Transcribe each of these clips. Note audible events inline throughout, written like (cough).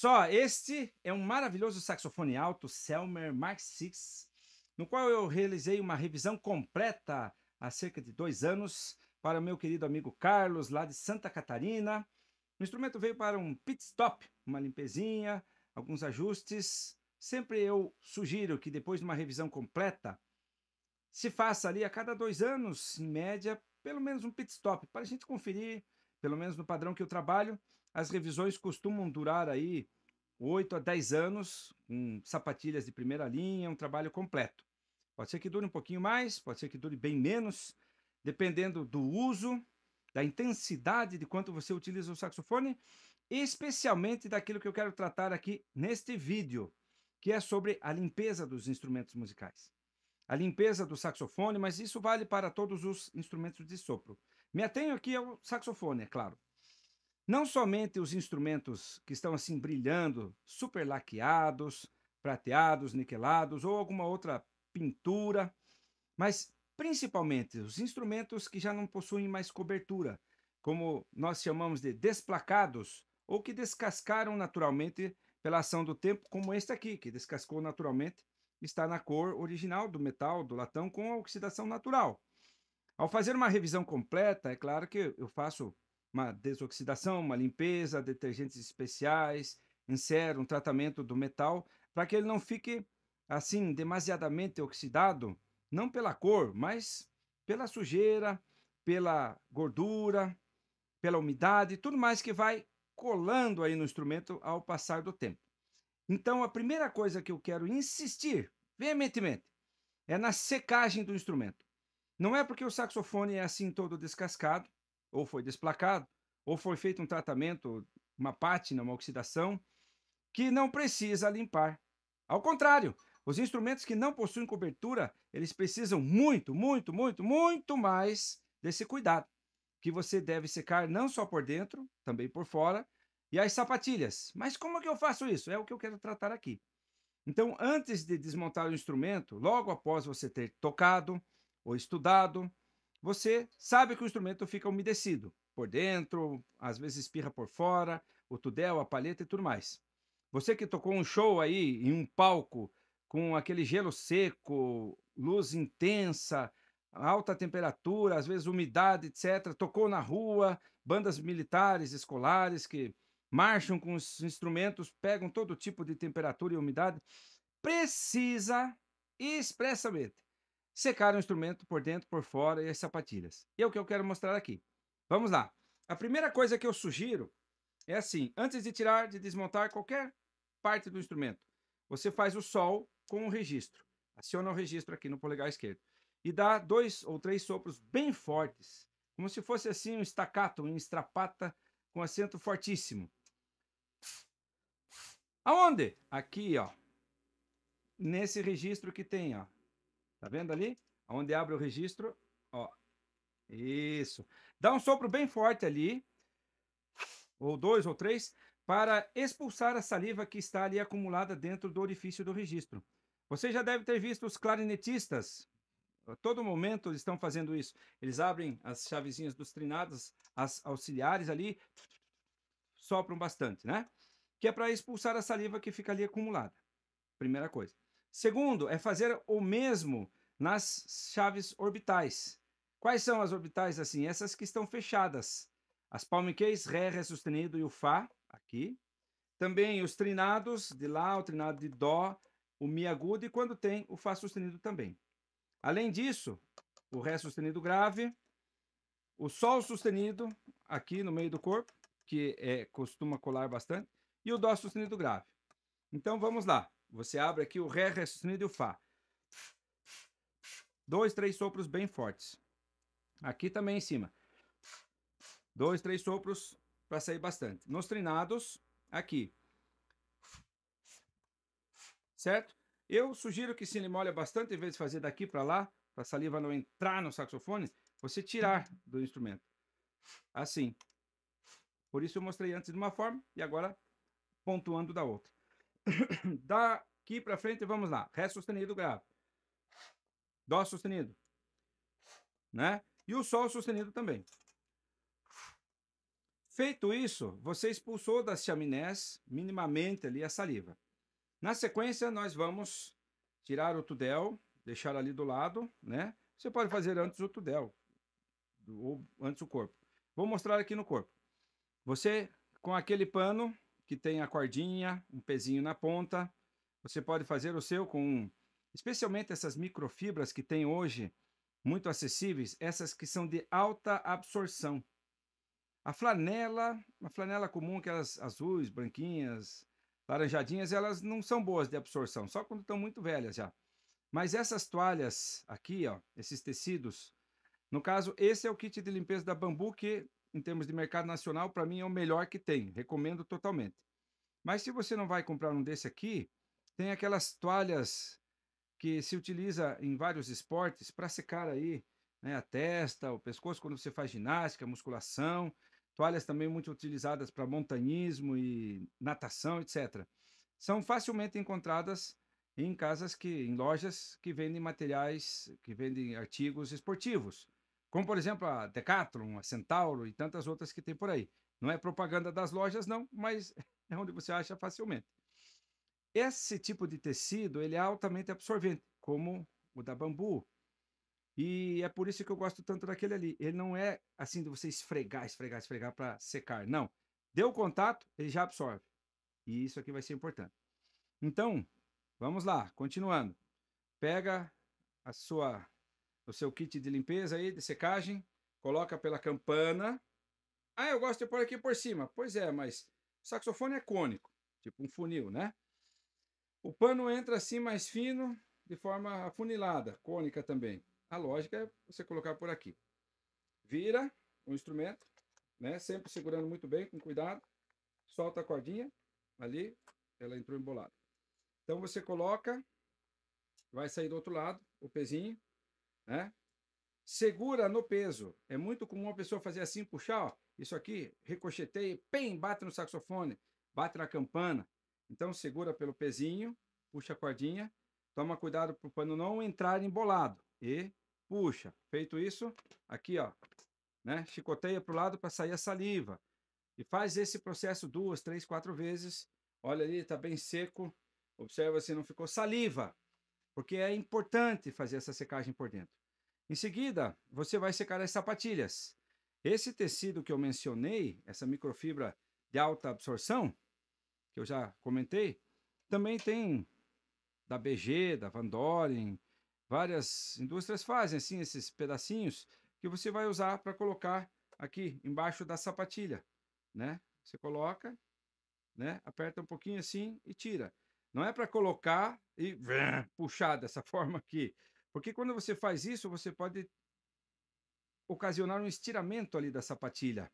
só, este é um maravilhoso saxofone alto Selmer Mark VI, no qual eu realizei uma revisão completa há cerca de dois anos para o meu querido amigo Carlos, lá de Santa Catarina. O instrumento veio para um pit stop, uma limpezinha, alguns ajustes. Sempre eu sugiro que depois de uma revisão completa, se faça ali a cada dois anos, em média, pelo menos um pit stop, para a gente conferir pelo menos no padrão que eu trabalho, as revisões costumam durar aí 8 a 10 anos, com sapatilhas de primeira linha, um trabalho completo. Pode ser que dure um pouquinho mais, pode ser que dure bem menos, dependendo do uso, da intensidade de quanto você utiliza o saxofone, especialmente daquilo que eu quero tratar aqui neste vídeo, que é sobre a limpeza dos instrumentos musicais. A limpeza do saxofone, mas isso vale para todos os instrumentos de sopro. Me atenho aqui ao saxofone, é claro. Não somente os instrumentos que estão assim brilhando, super laqueados, prateados, niquelados ou alguma outra pintura, mas principalmente os instrumentos que já não possuem mais cobertura, como nós chamamos de desplacados ou que descascaram naturalmente pela ação do tempo, como este aqui, que descascou naturalmente, está na cor original do metal, do latão, com a oxidação natural. Ao fazer uma revisão completa, é claro que eu faço uma desoxidação, uma limpeza, detergentes especiais, insero um tratamento do metal para que ele não fique assim demasiadamente oxidado, não pela cor, mas pela sujeira, pela gordura, pela umidade, tudo mais que vai colando aí no instrumento ao passar do tempo. Então, a primeira coisa que eu quero insistir veementemente é na secagem do instrumento. Não é porque o saxofone é assim todo descascado, ou foi desplacado, ou foi feito um tratamento, uma pátina, uma oxidação, que não precisa limpar. Ao contrário, os instrumentos que não possuem cobertura, eles precisam muito, muito, muito, muito mais desse cuidado, que você deve secar não só por dentro, também por fora, e as sapatilhas. Mas como é que eu faço isso? É o que eu quero tratar aqui. Então, antes de desmontar o instrumento, logo após você ter tocado, ou estudado, você sabe que o instrumento fica umedecido por dentro, às vezes espirra por fora, o tudel, a palheta e tudo mais. Você que tocou um show aí em um palco com aquele gelo seco, luz intensa, alta temperatura, às vezes umidade, etc. Tocou na rua, bandas militares, escolares que marcham com os instrumentos, pegam todo tipo de temperatura e umidade. Precisa expressamente secar o instrumento por dentro, por fora e as sapatilhas. E é o que eu quero mostrar aqui. Vamos lá. A primeira coisa que eu sugiro é assim, antes de tirar, de desmontar qualquer parte do instrumento, você faz o sol com o registro. Aciona o registro aqui no polegar esquerdo. E dá dois ou três sopros bem fortes, como se fosse assim um staccato, um estrapata com acento fortíssimo. Aonde? Aqui, ó. Nesse registro que tem, ó. Tá vendo ali? Onde abre o registro, ó. Isso. Dá um sopro bem forte ali, ou dois ou três, para expulsar a saliva que está ali acumulada dentro do orifício do registro. Você já deve ter visto os clarinetistas. A todo momento eles estão fazendo isso. Eles abrem as chavezinhas dos trinados, as auxiliares ali, sopram bastante, né? Que é para expulsar a saliva que fica ali acumulada. Primeira coisa. Segundo, é fazer o mesmo nas chaves orbitais. Quais são as orbitais assim? Essas que estão fechadas. As palmiquês, Ré, Ré sustenido e o Fá, aqui. Também os trinados de Lá, o trinado de Dó, o Mi agudo e quando tem o Fá sustenido também. Além disso, o Ré sustenido grave, o Sol sustenido aqui no meio do corpo, que é, costuma colar bastante, e o Dó sustenido grave. Então vamos lá. Você abre aqui o Ré, Ré sustenido e o Fá. Dois, três sopros bem fortes. Aqui também em cima. Dois, três sopros para sair bastante. Nos treinados aqui. Certo? Eu sugiro que se ele molha bastante, em vez de fazer daqui para lá, para a saliva não entrar no saxofone, você tirar do instrumento. Assim. Por isso eu mostrei antes de uma forma e agora pontuando da outra. (coughs) Daqui para frente, vamos lá. Ré sustenido grave. Dó sustenido. Né? E o Sol sustenido também. Feito isso, você expulsou das chaminés minimamente ali a saliva. Na sequência, nós vamos tirar o tudel, deixar ali do lado, né? Você pode fazer antes o tudel, ou antes o corpo. Vou mostrar aqui no corpo. Você, com aquele pano que tem a cordinha, um pezinho na ponta, você pode fazer o seu com especialmente essas microfibras que tem hoje, muito acessíveis, essas que são de alta absorção. A flanela, a flanela comum, aquelas azuis, branquinhas, laranjadinhas, elas não são boas de absorção, só quando estão muito velhas já. Mas essas toalhas aqui, ó, esses tecidos, no caso, esse é o kit de limpeza da Bambu, que em termos de mercado nacional, para mim é o melhor que tem, recomendo totalmente. Mas se você não vai comprar um desse aqui, tem aquelas toalhas que se utiliza em vários esportes para secar aí né, a testa, o pescoço quando você faz ginástica, musculação, toalhas também muito utilizadas para montanhismo e natação, etc. São facilmente encontradas em casas que, em lojas que vendem materiais, que vendem artigos esportivos, como por exemplo a Decathlon, a Centauro e tantas outras que tem por aí. Não é propaganda das lojas não, mas (laughs) é onde você acha facilmente. Esse tipo de tecido ele é altamente absorvente, como o da bambu. E é por isso que eu gosto tanto daquele ali. Ele não é assim de você esfregar, esfregar, esfregar para secar. Não. Deu contato, ele já absorve. E isso aqui vai ser importante. Então, vamos lá, continuando. Pega a sua, o seu kit de limpeza aí, de secagem, coloca pela campana. Ah, eu gosto de pôr aqui por cima. Pois é, mas o saxofone é cônico, tipo um funil, né? O pano entra assim mais fino, de forma afunilada, cônica também. A lógica é você colocar por aqui. Vira o instrumento, né? Sempre segurando muito bem, com cuidado. Solta a cordinha, ali, ela entrou embolada. Então você coloca, vai sair do outro lado, o pezinho, né? Segura no peso. É muito comum uma pessoa fazer assim, puxar, ó, isso aqui, ricocheteia, pem, bate no saxofone, bate na campana, então segura pelo pezinho, puxa a cordinha, toma cuidado para o pano não entrar embolado e puxa. Feito isso, aqui ó, né? Chicoteia para o lado para sair a saliva e faz esse processo duas, três, quatro vezes. Olha ali, está bem seco. Observa se não ficou saliva, porque é importante fazer essa secagem por dentro. Em seguida, você vai secar as sapatilhas. Esse tecido que eu mencionei, essa microfibra de alta absorção, eu já comentei, também tem da BG, da Van Doren, várias indústrias fazem assim esses pedacinhos que você vai usar para colocar aqui embaixo da sapatilha, né? Você coloca, né? Aperta um pouquinho assim e tira. Não é para colocar e (laughs) puxar dessa (laughs) forma aqui, porque quando você faz isso, você pode ocasionar um estiramento ali da sapatilha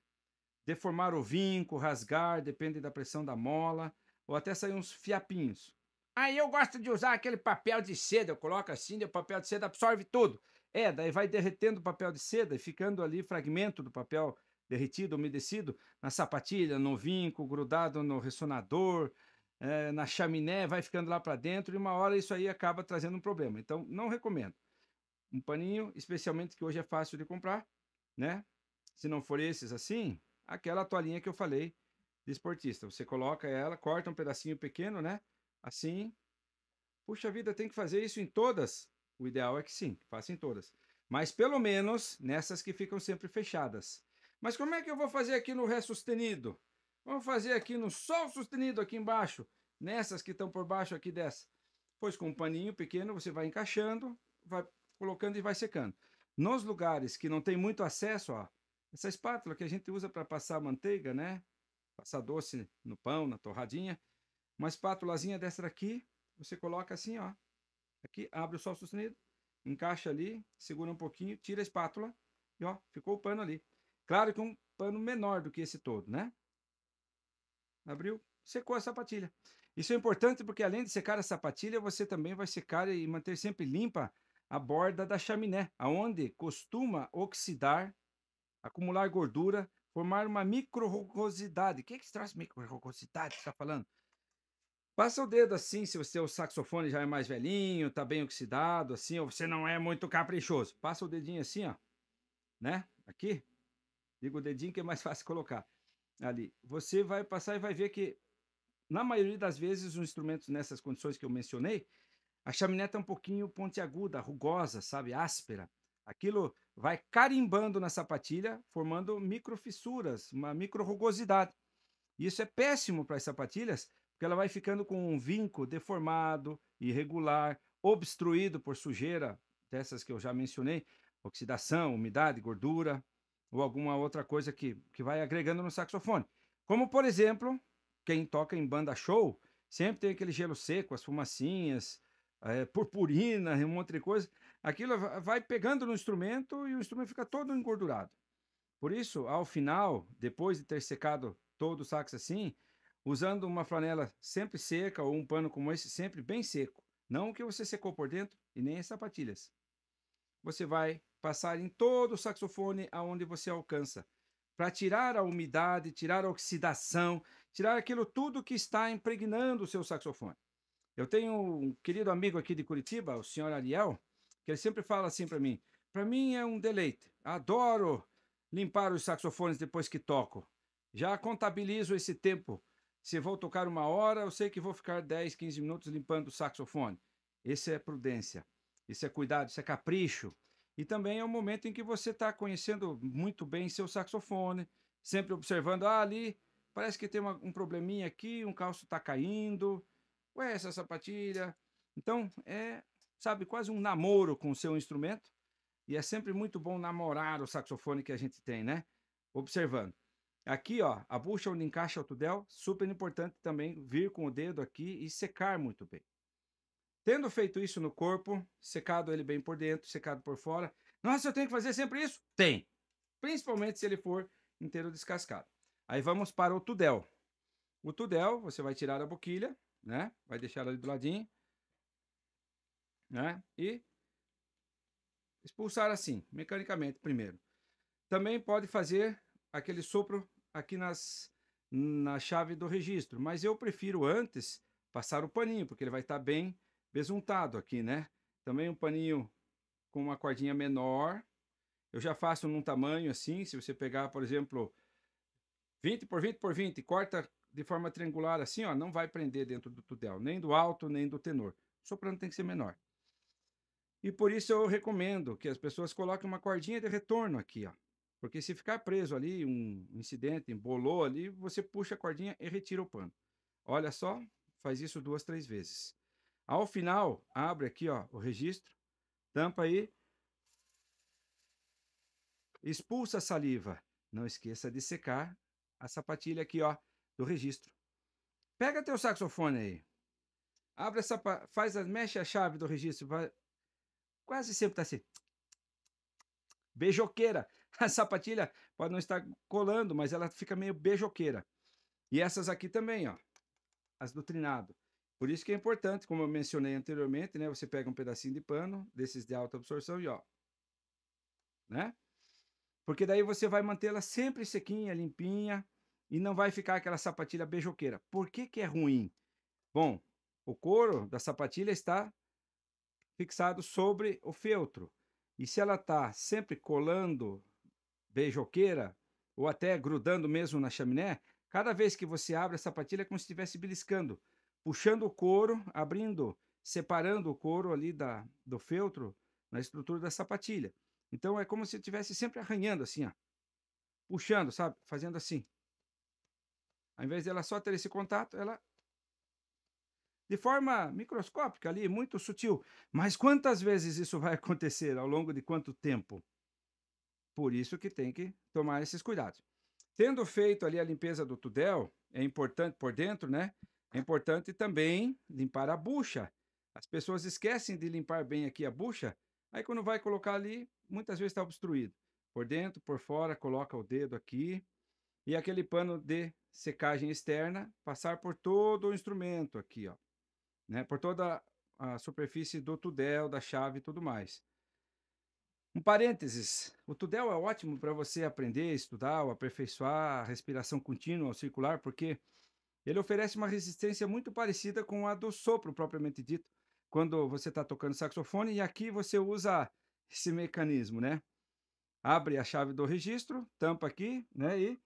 deformar o vinco, rasgar, depende da pressão da mola, ou até sair uns fiapinhos. Aí eu gosto de usar aquele papel de seda, eu coloco assim, o papel de seda absorve tudo. É, daí vai derretendo o papel de seda e ficando ali fragmento do papel derretido, umedecido, na sapatilha, no vinco, grudado no ressonador, é, na chaminé, vai ficando lá para dentro e uma hora isso aí acaba trazendo um problema. Então, não recomendo. Um paninho, especialmente que hoje é fácil de comprar, né? Se não for esses assim, aquela toalhinha que eu falei de esportista. Você coloca ela, corta um pedacinho pequeno, né? Assim. Puxa vida, tem que fazer isso em todas? O ideal é que sim, faça em todas. Mas pelo menos nessas que ficam sempre fechadas. Mas como é que eu vou fazer aqui no Ré sustenido? Vamos fazer aqui no Sol sustenido aqui embaixo, nessas que estão por baixo aqui dessa. Pois com um paninho pequeno você vai encaixando, vai colocando e vai secando. Nos lugares que não tem muito acesso, ó, essa espátula que a gente usa para passar manteiga, né? Passar doce no pão, na torradinha. Uma espátulazinha dessa daqui, você coloca assim, ó. Aqui, abre o sol sustenido, encaixa ali, segura um pouquinho, tira a espátula e ó, ficou o pano ali. Claro que um pano menor do que esse todo, né? Abriu, secou a sapatilha. Isso é importante porque além de secar a sapatilha, você também vai secar e manter sempre limpa a borda da chaminé, aonde costuma oxidar acumular gordura, formar uma microrocosidade. O que é que traz microrocosidade? Você está falando? Passa o dedo assim, se você o saxofone já é mais velhinho, tá bem oxidado, assim, ou você não é muito caprichoso. Passa o dedinho assim, ó, né? Aqui. Digo o dedinho que é mais (laughs) fácil colocar ali. Você vai passar e vai ver que, na maioria das vezes, os instrumentos nessas condições que eu mencionei, a chaminé tá um pouquinho pontiaguda, rugosa, sabe? Áspera. Aquilo vai carimbando na sapatilha, formando microfissuras, uma microrugosidade. Isso é péssimo para as sapatilhas, porque ela vai ficando com um vinco deformado, irregular, obstruído por sujeira, dessas que eu já mencionei, oxidação, umidade, gordura, ou alguma outra coisa que, que vai agregando no saxofone. Como, por exemplo, quem toca em banda show, sempre tem aquele gelo seco, as fumacinhas, é, purpurina, um monte de coisa aquilo vai pegando no instrumento e o instrumento fica todo engordurado. Por isso, ao final, depois de ter secado todo o sax assim, usando uma flanela sempre seca ou um pano como esse sempre bem seco, não o que você secou por dentro e nem as sapatilhas. Você vai passar em todo o saxofone aonde você alcança, para tirar a umidade, tirar a oxidação, tirar aquilo tudo que está impregnando o seu saxofone. Eu tenho um querido amigo aqui de Curitiba, o senhor Ariel, que ele sempre fala assim para mim: para mim é um deleite. Adoro limpar os saxofones depois que toco. Já contabilizo esse tempo. Se vou tocar uma hora, eu sei que vou ficar 10, 15 minutos limpando o saxofone. Isso é prudência, isso é cuidado, isso é capricho. E também é um momento em que você está conhecendo muito bem seu saxofone, sempre observando, ah, ali parece que tem uma, um probleminha aqui, um calço está caindo, ué, essa sapatilha. Então, é sabe, quase um namoro com o seu instrumento. E é sempre muito bom namorar o saxofone que a gente tem, né? Observando. Aqui, ó, a bucha onde encaixa o tudel, super importante também vir com o dedo aqui e secar muito bem. Tendo feito isso no corpo, secado ele bem por dentro, secado por fora. Nossa, eu tenho que fazer sempre isso? Tem. Principalmente se ele for inteiro descascado. Aí vamos para o tudel. O tudel, você vai tirar a boquilha, né? Vai deixar ali do ladinho né? E expulsar assim, mecanicamente primeiro. Também pode fazer aquele sopro aqui nas, na chave do registro, mas eu prefiro antes passar o paninho, porque ele vai estar tá bem besuntado aqui, né? Também um paninho com uma cordinha menor. Eu já faço num tamanho assim, se você pegar, por exemplo, 20 por 20 por 20, corta de forma triangular assim, ó, não vai prender dentro do tudel, nem do alto, nem do tenor. O soprano tem que ser menor. E por isso eu recomendo que as pessoas coloquem uma cordinha de retorno aqui, ó. Porque se ficar preso ali, um incidente, embolou ali, você puxa a cordinha e retira o pano. Olha só, faz isso duas, três vezes. Ao final, abre aqui ó, o registro, tampa aí, expulsa a saliva. Não esqueça de secar a sapatilha aqui ó, do registro. Pega teu saxofone aí, abre essa, faz mexe a chave do registro, vai, quase sempre tá assim. Beijoqueira. (laughs) A sapatilha pode não estar colando, mas ela fica meio beijoqueira. E essas aqui também, ó. As do trinado. Por isso que é importante, como eu mencionei anteriormente, né? Você pega um pedacinho de pano, desses de alta absorção e ó. Né? Porque daí você vai mantê-la sempre sequinha, limpinha e não vai ficar aquela sapatilha beijoqueira. Por que que é ruim? Bom, o couro da sapatilha está fixado sobre o feltro. E se ela está sempre colando beijoqueira ou até grudando mesmo na chaminé, cada vez que você abre a sapatilha é como se estivesse beliscando, puxando o couro, abrindo, separando o couro ali da, do feltro na estrutura da sapatilha. Então é como se estivesse sempre arranhando assim, ó, puxando, sabe? Fazendo assim. Ao invés dela só ter esse contato, ela de forma microscópica ali, muito sutil. Mas quantas vezes isso vai (laughs) acontecer? Ao longo de quanto tempo? Por isso que tem que tomar esses cuidados. Tendo feito ali a limpeza do tudel, é importante por dentro, né? É importante também limpar a bucha. As pessoas esquecem de limpar bem aqui a bucha, aí quando vai colocar ali, muitas vezes está obstruído. Por dentro, por fora, coloca o dedo aqui. E aquele pano de secagem externa, passar por todo o instrumento aqui, ó né? Por toda a superfície do Tudel, da chave e tudo mais. Um parênteses, o Tudel é ótimo para você aprender, estudar, ou aperfeiçoar a respiração contínua ou circular, porque ele oferece uma resistência muito parecida com a do sopro propriamente dito, quando você está tocando saxofone, e aqui você usa esse mecanismo, né? Abre a chave do registro, tampa aqui, né? E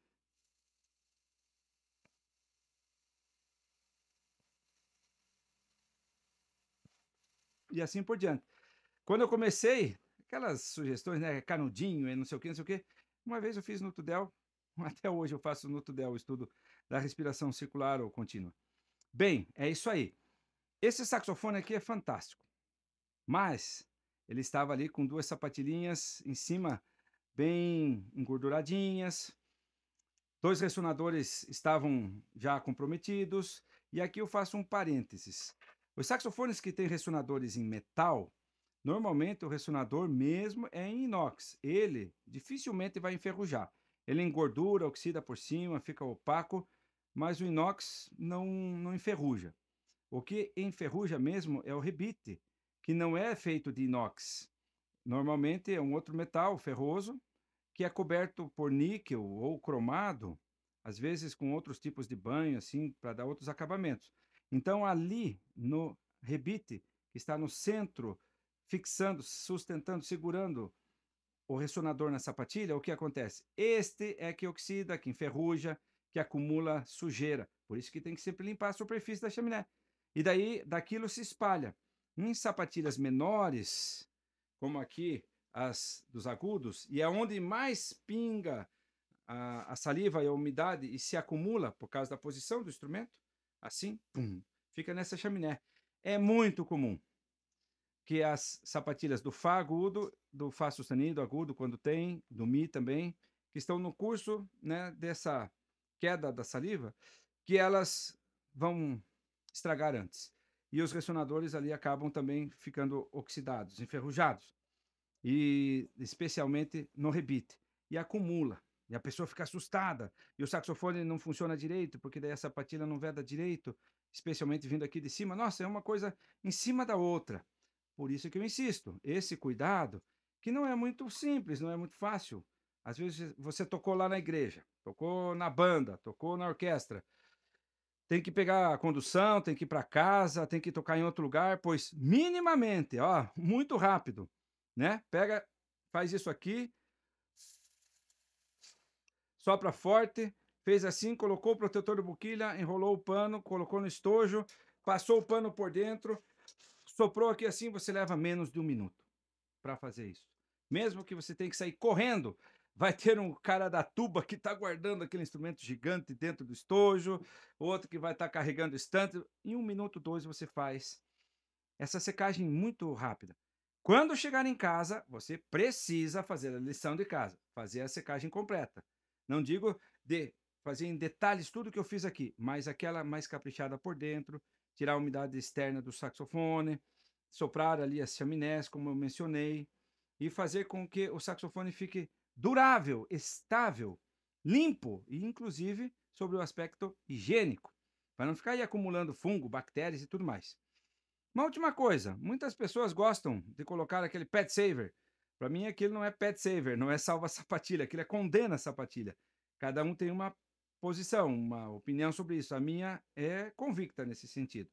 e assim por diante. Quando eu comecei, aquelas sugestões, né? Canudinho e não sei o que, não sei o que. Uma vez eu fiz no Tudel, (laughs) até hoje eu faço no Tudel o estudo da respiração circular ou contínua. Bem, é isso aí. Esse saxofone aqui é fantástico, mas ele estava ali com duas sapatilhinhas em cima, bem engorduradinhas. Dois ressonadores estavam já comprometidos. E aqui eu faço um parênteses. Os saxofones que têm ressonadores em metal, normalmente o ressonador mesmo é em inox. Ele dificilmente vai enferrujar. Ele engordura, oxida por cima, fica opaco, mas o inox não, não enferruja. O que enferruja mesmo é o rebite, que não é feito de inox. Normalmente é um outro metal ferroso que é coberto por níquel ou cromado, às vezes com outros tipos de banho, assim, para dar outros acabamentos. Então, ali no rebite, que está no centro, fixando, sustentando, segurando o ressonador na sapatilha, o que acontece? Este é que oxida, que enferruja, que acumula sujeira. Por isso que tem que sempre limpar a superfície da chaminé. E daí, daquilo se espalha. Em sapatilhas menores, como aqui as dos agudos, e é onde mais pinga a, a saliva e a umidade e se acumula por causa da posição do instrumento, assim, pum, uhum. fica nessa chaminé. É muito comum que as sapatilhas do Fá agudo, do Fá sustenido agudo, quando tem, do Mi também, que estão no curso né, dessa queda da saliva, que elas vão estragar antes. E os ressonadores ali acabam também ficando oxidados, enferrujados, e especialmente no rebite, e acumula. E a pessoa fica assustada. E o saxofone não funciona direito, porque daí a sapatilha não veda direito, especialmente vindo aqui de cima. Nossa, é uma coisa em cima da outra. Por isso que eu insisto, esse cuidado, que não é muito simples, não é muito fácil. Às vezes você tocou lá na igreja, tocou na banda, tocou na orquestra. Tem que pegar a condução, tem que ir para casa, tem que tocar em outro lugar, pois minimamente, ó, muito rápido, né? Pega, faz isso aqui, sopra forte, fez assim, colocou o protetor de boquilha, enrolou o pano, colocou no estojo, passou o pano por dentro, soprou aqui assim, você leva menos de um minuto para fazer isso. Mesmo que você tenha que sair correndo, vai ter um cara da tuba que está guardando aquele instrumento gigante dentro do estojo, outro que vai estar tá carregando estante. Em um minuto, dois, você faz essa secagem muito rápida. Quando chegar em casa, você precisa fazer a lição de casa, fazer a secagem completa. Não digo de fazer em detalhes tudo que eu fiz aqui, mas aquela mais caprichada por dentro, tirar a umidade externa do saxofone, soprar ali as chaminés, como eu mencionei, e fazer com que o saxofone fique durável, estável, limpo e inclusive sobre o aspecto higiênico, para não ficar aí acumulando fungo, bactérias e tudo mais. Uma última coisa, muitas pessoas gostam de colocar aquele pet saver para mim, aquilo não é pet saver, não é salva (laughs) sapatilha, aquilo é condena sapatilha. Cada um tem uma posição, uma opinião sobre isso. A minha é convicta nesse sentido.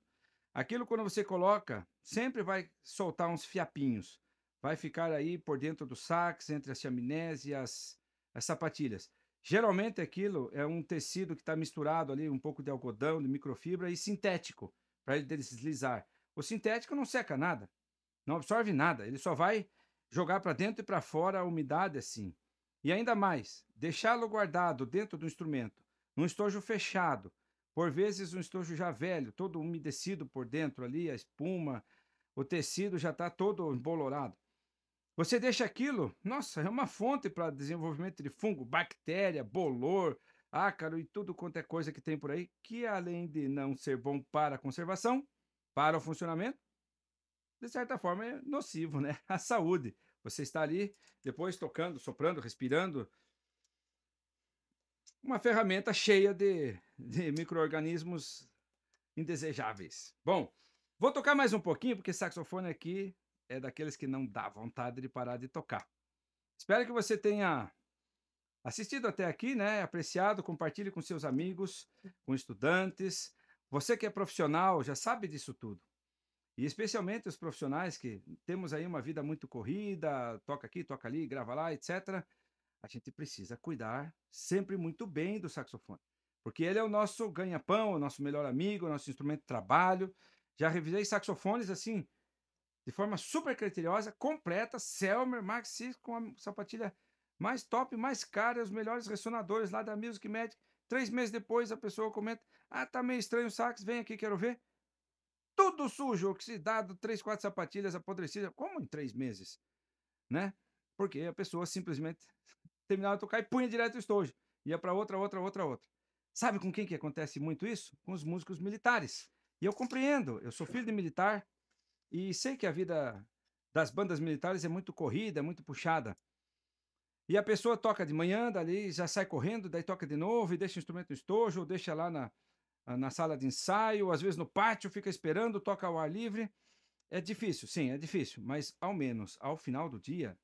Aquilo, quando você coloca, sempre vai soltar uns fiapinhos. Vai ficar aí por dentro dos saques, entre as chaminés e as, as sapatilhas. Geralmente aquilo é um tecido que está misturado ali, um pouco de algodão, de microfibra e sintético, para ele deslizar. O sintético não seca nada, não absorve nada, ele só vai jogar para dentro e para fora a umidade assim. E ainda mais, deixá-lo guardado dentro do instrumento, num estojo fechado, por vezes um estojo já velho, todo umedecido por dentro ali, a espuma, o tecido já está todo embolorado. Você deixa aquilo, nossa, é uma fonte para desenvolvimento de fungo, bactéria, bolor, ácaro e tudo quanto é coisa que tem por aí, que além de não ser bom para a conservação, para o funcionamento, de certa forma, é nocivo, né? (laughs) A saúde. Você está ali, depois tocando, soprando, respirando. Uma ferramenta cheia de, de micro-organismos indesejáveis. Bom, vou tocar mais um pouquinho, porque saxofone aqui é daqueles que não dá vontade de parar de tocar. Espero que você tenha assistido até aqui, né? Apreciado, compartilhe com seus amigos, com estudantes. Você que é profissional já sabe disso tudo. E especialmente os profissionais que temos aí uma vida muito corrida, toca aqui, toca ali, grava lá, etc. A gente precisa cuidar sempre muito bem do saxofone, porque ele é o nosso ganha-pão, o nosso melhor amigo, o nosso instrumento de trabalho. Já revisei saxofones assim, de forma super criteriosa, completa, Selmer, Maxi, com a sapatilha mais top, mais cara, os melhores ressonadores lá da Music Magic. Três meses depois a pessoa comenta: Ah, tá meio estranho o sax, vem aqui, quero ver tudo sujo, oxidado, três, quatro sapatilhas apodrecidas. Como em três meses? Né? Porque a pessoa simplesmente terminava de tocar e punha direto o estojo. Ia para outra, outra, outra, outra. Sabe com quem que acontece muito isso? Com os músicos militares. E eu compreendo, eu sou filho de militar e sei que a vida das bandas militares é muito corrida, é muito puxada. E a pessoa toca de manhã, dali já sai correndo, daí toca de novo e deixa o instrumento no estojo, ou deixa lá na, ah, na sala de ensaio, às vezes no pátio, fica esperando, toca ao ar livre. É difícil, sim, é difícil, mas ao menos ao final do dia,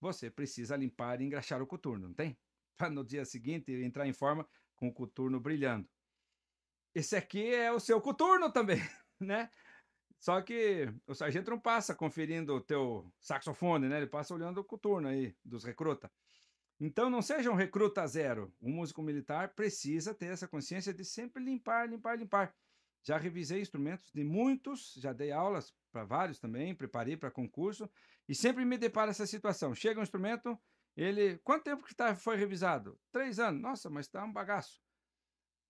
você precisa limpar e engraxar o coturno, não tem? (laughs) Para no dia seguinte entrar em forma com o coturno brilhando. Esse aqui é o seu coturno também, (laughs) né? Só que o sargento não passa conferindo o teu saxofone, né? Ele passa olhando o coturno aí dos recrutas. Então não seja um recruta zero. Um músico militar precisa ter essa consciência de sempre limpar, limpar, limpar. Já revisei instrumentos de muitos, já dei aulas para vários também, preparei para concurso e sempre me deparo essa situação. Chega um instrumento, ele, quanto tempo que tá, foi revisado? Três anos. Nossa, mas está um bagaço.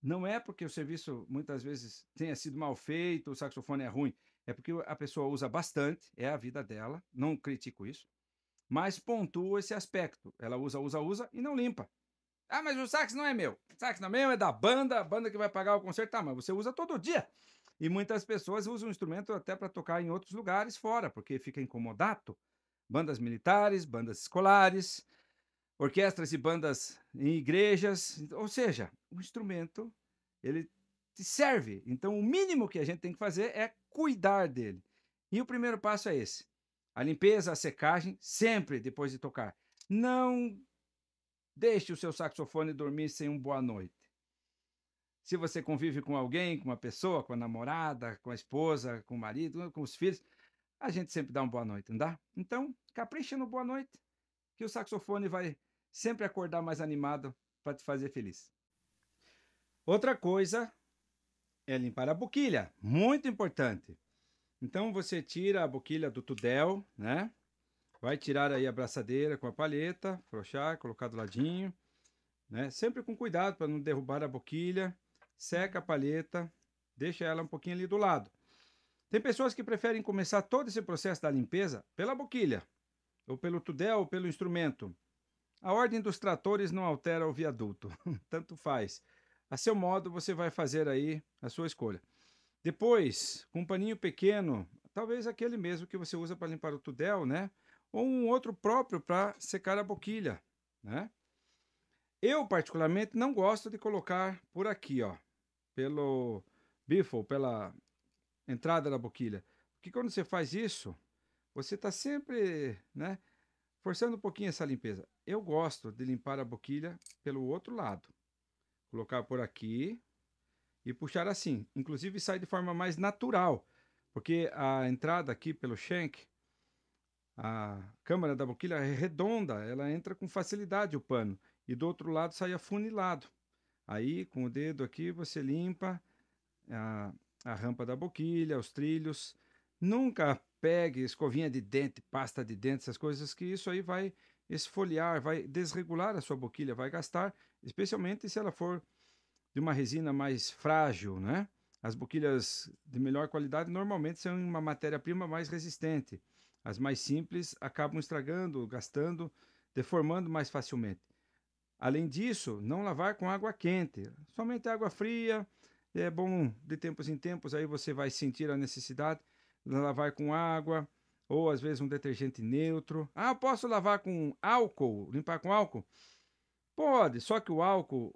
Não é porque o serviço muitas vezes tenha sido mal feito, o saxofone é ruim, é porque a pessoa usa bastante, é a vida dela, não critico isso mas pontua esse aspecto. Ela usa, usa, usa e não limpa. Ah, mas o sax não é meu. O sax não é meu, é da banda, a banda que vai pagar o concerto. Tá, mas você usa todo dia. E muitas pessoas usam o instrumento até para tocar em outros lugares fora, porque fica incomodado. Bandas militares, bandas escolares, orquestras e bandas em igrejas. Ou seja, o instrumento, ele te serve. Então, o mínimo que a gente tem que fazer é cuidar dele. E o primeiro passo é esse. A limpeza, a secagem, sempre depois de tocar. Não deixe o seu saxofone dormir sem um boa noite. Se você convive com alguém, com uma pessoa, com a namorada, com a esposa, com o marido, com os filhos, a gente sempre dá um boa noite, não dá? Então, capricha no boa noite, que o saxofone vai sempre acordar mais animado para te fazer feliz. Outra coisa é limpar a boquilha, muito importante. Então você tira a boquilha do tudel, né? Vai tirar aí a braçadeira com a palheta, frouxar, colocar do ladinho, né? Sempre com cuidado para não derrubar a boquilha. Seca a palheta, deixa ela um pouquinho ali do lado. Tem pessoas que preferem começar todo esse processo da limpeza pela boquilha, ou pelo tudel, ou pelo instrumento. A ordem dos tratores não altera o viaduto, (laughs) tanto faz. A seu modo, você vai fazer aí a sua escolha. Depois, com um paninho pequeno, talvez aquele mesmo que você usa para limpar o tudel, né? Ou um outro próprio para secar a boquilha, né? Eu, particularmente, não gosto de colocar por aqui, ó, pelo bifo, pela entrada da boquilha. Porque quando você faz isso, você está sempre, né, forçando um pouquinho essa limpeza. Eu gosto de limpar a boquilha pelo outro lado. Colocar por aqui, e puxar assim. Inclusive sai de forma mais natural, porque a entrada aqui pelo shank, a câmara da boquilha é redonda, ela entra com facilidade o pano e do outro lado sai afunilado. Aí com o dedo aqui você limpa a, a rampa da boquilha, os trilhos. Nunca pegue escovinha de dente, pasta de dente, essas coisas que isso aí vai esfoliar, vai desregular a sua boquilha, vai gastar, especialmente se ela for de uma resina mais frágil, né? As boquilhas de melhor qualidade normalmente são uma matéria-prima mais resistente. As mais simples acabam estragando, gastando, deformando mais facilmente. Além disso, não lavar com água quente, somente água fria. É bom de tempos em tempos aí você vai sentir a necessidade de lavar com água ou às vezes um detergente neutro. Ah, posso lavar com álcool, limpar com álcool? Pode, só que o álcool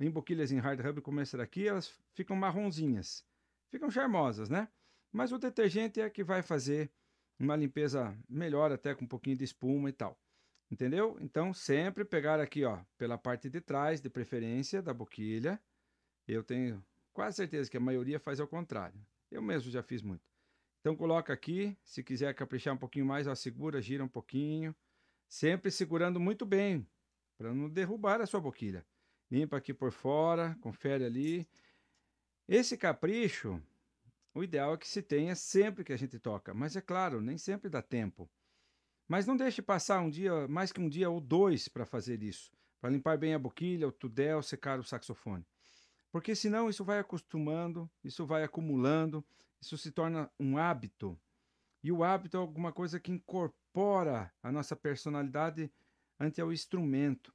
em boquilhas em hard rub como essa daqui, elas ficam marronzinhas. Ficam charmosas, né? Mas o detergente é que vai fazer uma limpeza melhor, até com um pouquinho de espuma e tal. Entendeu? Então, sempre pegar aqui, ó, pela parte de trás, de preferência, da boquilha. Eu tenho quase certeza que a maioria faz ao contrário. Eu mesmo já fiz muito. Então, coloca aqui. Se quiser caprichar um pouquinho mais, ó, segura, gira um pouquinho. Sempre segurando muito bem, para não derrubar a sua boquilha limpa aqui por fora, confere ali. Esse capricho, o ideal é que se tenha sempre que a gente toca, mas é claro, nem sempre dá tempo. Mas não deixe passar um dia, mais que um dia ou dois para fazer isso, para limpar bem a boquilha, o tudel, secar o saxofone. Porque senão isso vai acostumando, isso vai acumulando, isso se torna um hábito. E o hábito é alguma coisa que incorpora a nossa personalidade ante ao instrumento.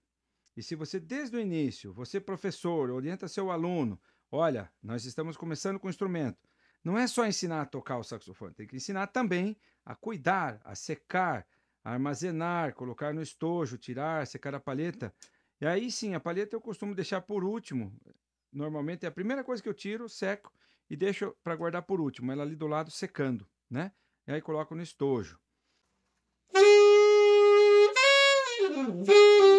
E se você, desde o início, você é professor, orienta seu aluno, olha, nós estamos começando com o instrumento. Não é só ensinar a tocar o saxofone, tem que ensinar também a cuidar, a secar, a armazenar, colocar no estojo, tirar, secar a palheta. E aí sim, a palheta eu costumo deixar por último. Normalmente é a primeira coisa que eu tiro, seco e deixo para guardar por último, ela ali do lado secando, né? E aí coloco no estojo. (laughs)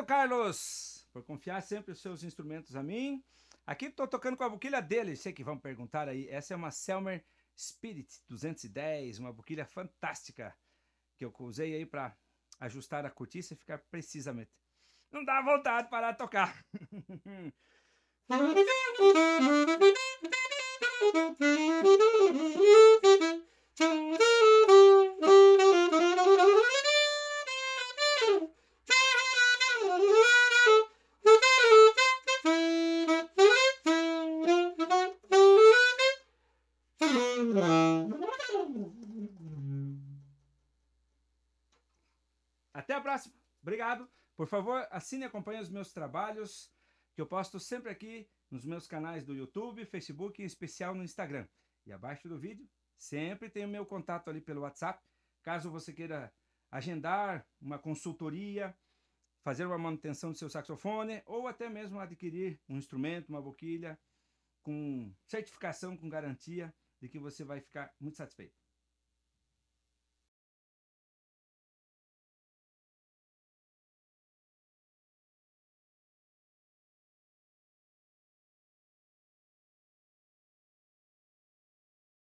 Obrigado, Carlos, por confiar sempre os seus instrumentos a mim. Aqui estou tocando com a boquilha dele, sei que vão perguntar aí. Essa é uma Selmer Spirit 210, uma boquilha fantástica que eu usei aí para ajustar a cortiça e ficar precisamente. Não dá vontade para parar de tocar. (laughs) (laughs) Obrigado. Por favor, assine e acompanhe os meus trabalhos, que eu posto sempre aqui nos meus canais do YouTube, Facebook e em especial no Instagram. E abaixo do vídeo, sempre tem o meu contato ali pelo WhatsApp, caso você queira agendar uma consultoria, fazer uma manutenção do seu saxofone ou até mesmo adquirir um instrumento, uma boquilha com certificação, com garantia de que você vai ficar muito satisfeito.